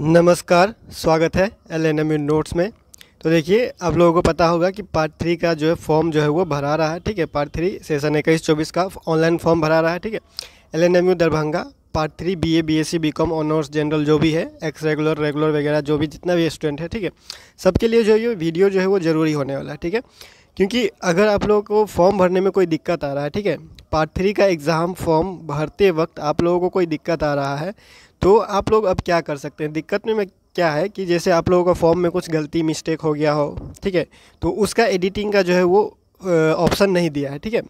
नमस्कार स्वागत है एल एन एम नोट्स में तो देखिए आप लोगों को पता होगा कि पार्ट थ्री का जो है फॉर्म जो है वो भरा रहा है ठीक है पार्ट थ्री सेशन इक्कीस चौबीस का ऑनलाइन फॉर्म भरा रहा है ठीक है L N M U Darbhanga part three B A B S C B com honours general जो भी है एक्स रेगुलर रेगुलर वगैरह जो भी जितना भी स्टूडेंट है ठीक है सबके लिए जो है ये वीडियो जो है वो ज़रूरी होने वाला है ठीक है क्योंकि अगर आप लोगों को फॉर्म भरने में कोई दिक्कत आ रहा है ठीक है पार्ट थ्री का एग्ज़ाम फॉर्म भरते वक्त आप लोगों को कोई दिक्कत आ रहा है तो आप लोग अब क्या कर सकते हैं दिक्कत में मैं क्या है कि जैसे आप लोगों का फॉर्म में कुछ गलती मिस्टेक हो गया हो ठीक है तो उसका एडिटिंग का जो है वो ऑप्शन नहीं दिया है ठीक है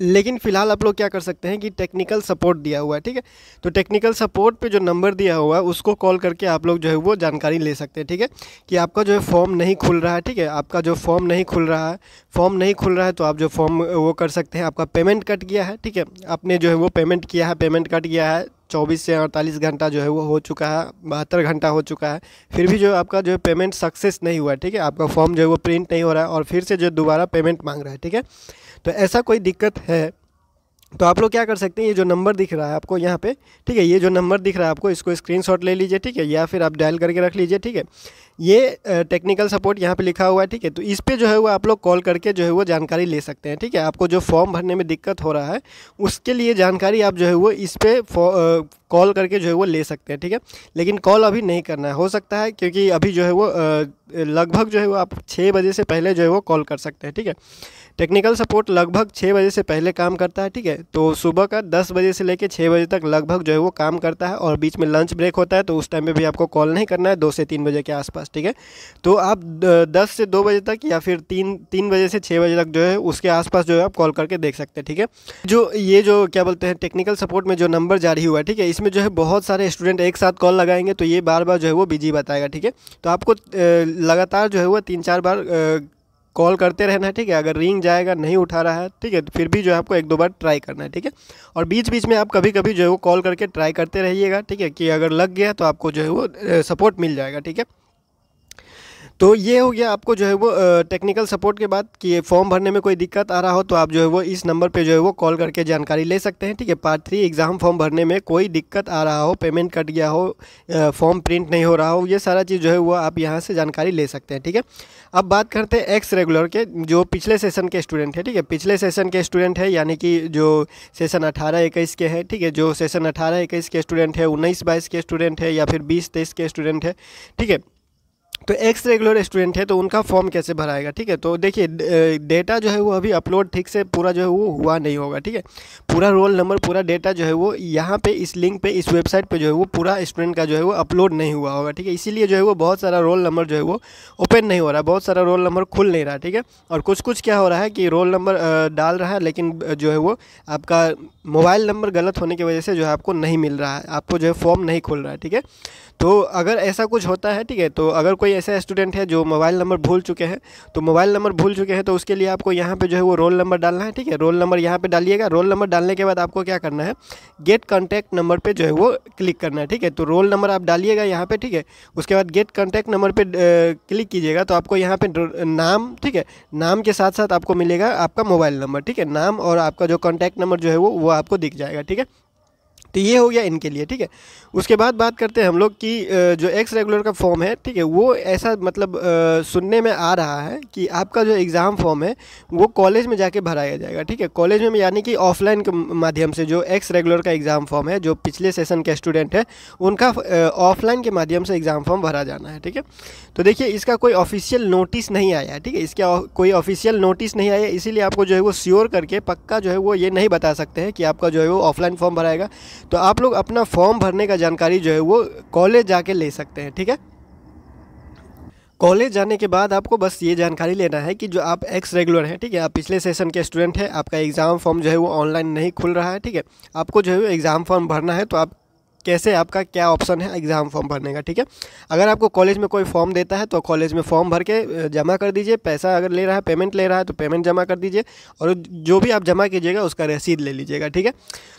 लेकिन फ़िलहाल आप लोग क्या कर सकते हैं कि टेक्निकल सपोर्ट दिया हुआ है ठीक है तो टेक्निकल सपोर्ट पे जो नंबर दिया हुआ है उसको कॉल करके आप लोग जो है वो जानकारी ले सकते हैं ठीक है कि आपका जो है फॉर्म नहीं खुल रहा है ठीक है आपका जो फॉर्म नहीं खुल रहा है फॉर्म नहीं खुल रहा है तो आप जो फॉर्म वो कर सकते हैं आपका पेमेंट कट गया है ठीक है आपने जो है वो पेमेंट किया है पेमेंट कट गया है चौबीस से अड़तालीस घंटा जो है वो हो चुका है बहत्तर घंटा हो चुका है फिर भी जो आपका जो है पेमेंट सक्सेस नहीं हुआ है ठीक है आपका फॉर्म जो है वो प्रिंट नहीं हो रहा है और फिर से जो दोबारा पेमेंट मांग रहा है ठीक है तो ऐसा कोई दिक्कत है तो आप लोग क्या कर सकते हैं ये जो नंबर दिख रहा है आपको यहाँ पे ठीक है ये जो नंबर दिख रहा है आपको इसको स्क्रीनशॉट ले लीजिए ठीक है या फिर आप डायल करके रख लीजिए ठीक है ये टेक्निकल सपोर्ट यहाँ पे लिखा हुआ है ठीक है तो इस पर जो है वो आप लोग कॉल करके जो है वो जानकारी ले सकते हैं ठीक है आपको जो फॉर्म भरने में दिक्कत हो रहा है उसके लिए जानकारी आप जो है वो इस पर कॉल करके जो है वो ले सकते हैं ठीक है लेकिन कॉल अभी नहीं करना है हो सकता है क्योंकि अभी जो है वो लगभग जो है वो आप छः बजे से पहले जो है वो कॉल कर सकते हैं ठीक है टेक्निकल सपोर्ट लगभग छः बजे से पहले काम करता है ठीक है तो सुबह का दस बजे से लेकर छः बजे तक लगभग जो है वो काम करता है और बीच में लंच ब्रेक होता है तो उस टाइम में भी आपको कॉल नहीं करना है दो से तीन बजे के आसपास ठीक है तो आप दस से दो बजे तक या फिर तीन तीन बजे से छः बजे तक जो है उसके आसपास जो है आप कॉल करके देख सकते हैं ठीक है जो ये जो क्या बोलते हैं टेक्निकल सपोर्ट में जो नंबर जारी हुआ है ठीक है इस इसमें जो है बहुत सारे स्टूडेंट एक साथ कॉल लगाएंगे तो ये बार बार जो है वो बिजी बताएगा ठीक है तो आपको लगातार जो है वो तीन चार बार कॉल करते रहना है ठीक है अगर रिंग जाएगा नहीं उठा रहा है ठीक है तो फिर भी जो है आपको एक दो बार ट्राई करना है ठीक है और बीच बीच में आप कभी कभी जो है वो कॉल करके ट्राई करते रहिएगा ठीक है कि अगर लग गया तो आपको जो है वो सपोर्ट मिल जाएगा ठीक है तो ये हो गया आपको जो है वो टेक्निकल सपोर्ट के बाद कि फॉर्म भरने में कोई दिक्कत आ रहा हो तो आप जो है वो इस नंबर पे जो है वो कॉल करके जानकारी ले सकते हैं ठीक है पार्ट थ्री एग्ज़ाम फॉर्म भरने में कोई दिक्कत आ रहा हो पेमेंट कट गया हो फॉर्म प्रिंट नहीं हो रहा हो ये सारा चीज़ जो है वो आप यहाँ से जानकारी ले सकते हैं ठीक है अब बात करते हैं एक्स रेगुलर के जो पिछले सेशन के स्टूडेंट है ठीक है पिछले सेशन के स्टूडेंट है यानी कि जो सेशन अठारह इक्कीस के हैं ठीक है जो सेशन अठारह इक्कीस के स्टूडेंट है उन्नीस बाईस के स्टूडेंट है या फिर बीस तेईस के स्टूडेंट है ठीक है तो एक्स रेगुलर स्टूडेंट है तो उनका फॉर्म कैसे भराएगा ठीक है तो देखिए डेटा जो है वो अभी अपलोड ठीक से पूरा जो है वो हुआ नहीं होगा ठीक है पूरा रोल नंबर पूरा डेटा जो है वो यहाँ पे इस लिंक पे इस वेबसाइट पे जो है वो पूरा स्टूडेंट का जो है वो अपलोड नहीं हुआ होगा ठीक है इसीलिए जो है वो बहुत सारा रोल नंबर जो है वो ओपन नहीं हो रहा बहुत सारा रोल नंबर खुल नहीं रहा ठीक है और कुछ कुछ क्या हो रहा है कि रोल नंबर डाल रहा है लेकिन जो है वो आपका मोबाइल नंबर गलत होने की वजह से जो है आपको नहीं मिल रहा है आपको जो है फॉर्म नहीं खुल रहा है ठीक है तो अगर ऐसा कुछ होता है ठीक है तो अगर कोई ऐसा स्टूडेंट है जो मोबाइल नंबर भूल चुके हैं तो मोबाइल नंबर भूल चुके हैं तो उसके लिए आपको यहाँ पे जो है वो रोल नंबर डालना है ठीक है रोल नंबर यहाँ पे डालिएगा रोल नंबर डालने के बाद आपको क्या करना है गेट कॉन्टैक्ट नंबर पर जो है वो क्लिक करना है ठीक है तो रोल नंबर आप डालिएगा यहाँ पर ठीक है उसके बाद गेट कॉन्टैक्ट नंबर पर क्लिक कीजिएगा तो आपको यहाँ पर नाम ठीक है नाम के साथ साथ आपको मिलेगा आपका मोबाइल नंबर ठीक है नाम और आपका जो कॉन्टैक्ट नंबर जो है वो वो आपको दिख जाएगा ठीक है तो ये हो गया इनके लिए ठीक है उसके बाद बात करते हैं हम लोग कि जो एक्स रेगुलर का फॉर्म है ठीक है वो ऐसा मतलब सुनने में आ रहा है कि आपका जो एग्ज़ाम फॉर्म है वो कॉलेज में जाके भराया जाएगा ठीक है कॉलेज में यानी कि ऑफलाइन के माध्यम से जो एक्स रेगुलर का एग्ज़ाम फॉर्म है जो पिछले सेशन के स्टूडेंट है उनका ऑफलाइन के माध्यम से एग्ज़ाम फॉर्म भरा जाना है ठीक है तो देखिए इसका कोई ऑफिशियल नोटिस नहीं आया है ठीक है इसका कोई ऑफिशियल नोटिस नहीं आया इसीलिए आपको जो है वो श्योर करके पक्का जो है वो ये नहीं बता सकते हैं कि आपका जो है वो ऑफलाइन फॉर्म भराएगा तो आप लोग अपना फॉर्म भरने का जानकारी जो है वो कॉलेज जाके ले सकते हैं ठीक है कॉलेज जाने के बाद आपको बस ये जानकारी लेना है कि जो आप एक्स रेगुलर हैं ठीक है आप पिछले सेशन के स्टूडेंट हैं आपका एग्ज़ाम फॉर्म जो है वो ऑनलाइन नहीं खुल रहा है ठीक है आपको जो है वो एग्ज़ाम फॉर्म भरना है तो आप कैसे आपका क्या ऑप्शन है एग्ज़ाम फॉर्म भरने का ठीक है अगर आपको कॉलेज में कोई फॉर्म देता है तो कॉलेज में फॉर्म भर के जमा कर दीजिए पैसा अगर ले रहा है पेमेंट ले रहा है तो पेमेंट जमा कर दीजिए और जो भी आप जमा कीजिएगा उसका रसीद ले लीजिएगा ठीक है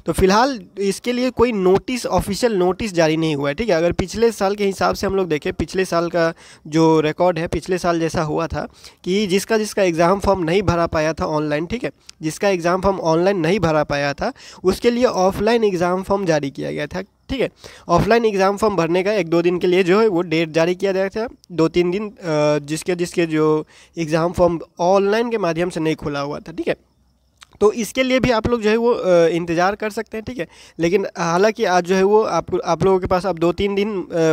तो फिलहाल इसके लिए कोई नोटिस ऑफिशियल नोटिस जारी नहीं हुआ है ठीक है अगर पिछले साल के हिसाब से हम लोग देखें पिछले साल का जो रिकॉर्ड है पिछले साल जैसा हुआ था कि जिसका जिसका एग्ज़ाम फॉर्म नहीं भरा पाया था ऑनलाइन ठीक है जिसका एग्ज़ाम फॉर्म ऑनलाइन नहीं भरा पाया था उसके लिए ऑफलाइन एग्ज़ाम फॉर्म जारी किया गया था ठीक है ऑफलाइन एग्ज़ाम फॉर्म भरने का एक दो दिन के लिए जो है वो डेट जारी किया जाता है दो तीन दिन जिसके जिसके जो एग्ज़ाम फॉर्म ऑनलाइन के माध्यम से नहीं खुला हुआ था ठीक है तो इसके लिए भी आप लोग जो है वो इंतज़ार कर सकते हैं ठीक है लेकिन हालांकि आज जो है वो आप आप लोगों के पास अब दो तीन दिन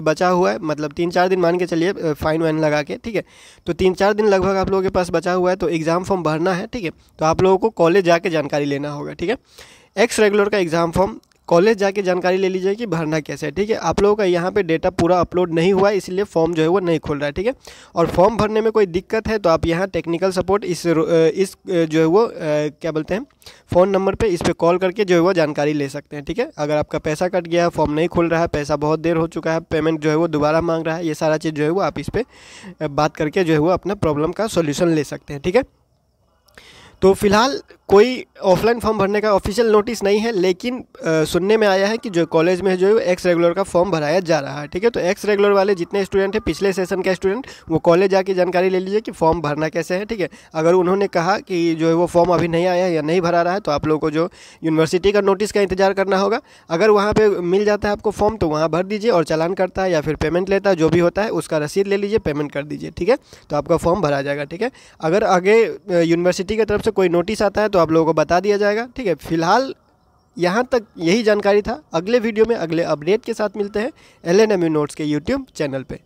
बचा हुआ है मतलब तीन चार दिन मान के चलिए फ़ाइन वाइन लगा के ठीक है तो तीन चार दिन लगभग आप लोगों के पास बचा हुआ है तो एग्ज़ाम फॉर्म भरना है ठीक है तो आप लोगों को कॉलेज जाके जानकारी लेना होगा ठीक है एक्स रेगुलर का एग्ज़ाम फॉर्म कॉलेज जाके जानकारी ले लीजिए कि भरना कैसे है ठीक है आप लोगों का यहाँ पे डेटा पूरा अपलोड नहीं हुआ है इसलिए फॉर्म जो है वो नहीं खुल रहा है ठीक है और फॉर्म भरने में कोई दिक्कत है तो आप यहाँ टेक्निकल सपोर्ट इस इस जो है वो क्या बोलते हैं फ़ोन नंबर पर इस पर कॉल करके जो है वो जानकारी ले सकते हैं ठीक है अगर आपका पैसा कट गया है फॉर्म नहीं खुल रहा है पैसा बहुत देर हो चुका है पेमेंट जो है वो दोबारा मांग रहा है ये सारा चीज़ जो है वो आप इस पर बात करके जो है वो अपना प्रॉब्लम का सोल्यूशन ले सकते हैं ठीक है तो फिलहाल कोई ऑफलाइन फॉर्म भरने का ऑफिशियल नोटिस नहीं है लेकिन आ, सुनने में आया है कि जो कॉलेज में जो एक्स रेगुलर का फॉर्म भराया जा रहा है ठीक है तो एक्स रेगुलर वाले जितने स्टूडेंट हैं पिछले सेशन के स्टूडेंट वो कॉलेज जाके जानकारी ले लीजिए कि फॉर्म भरना कैसे है ठीक है अगर उन्होंने कहा कि जो है वो फॉर्म अभी नहीं आया है या नहीं भरा रहा है तो आप लोगों को जो यूनिवर्सिटी का नोटिस का इंतजार करना होगा अगर वहाँ पर मिल जाता है आपको फॉर्म तो वहाँ भर दीजिए और चालान करता है या फिर पेमेंट लेता है जो भी होता है उसका रसीद ले लीजिए पेमेंट कर दीजिए ठीक है तो आपका फॉर्म भरा जाएगा ठीक है अगर आगे यूनिवर्सिटी की तरफ से कोई नोटिस आता है तो आप लोगों को बता दिया जाएगा ठीक है फिलहाल यहाँ तक यही जानकारी था अगले वीडियो में अगले अपडेट के साथ मिलते हैं L N M U notes के यूट्यूब चैनल पर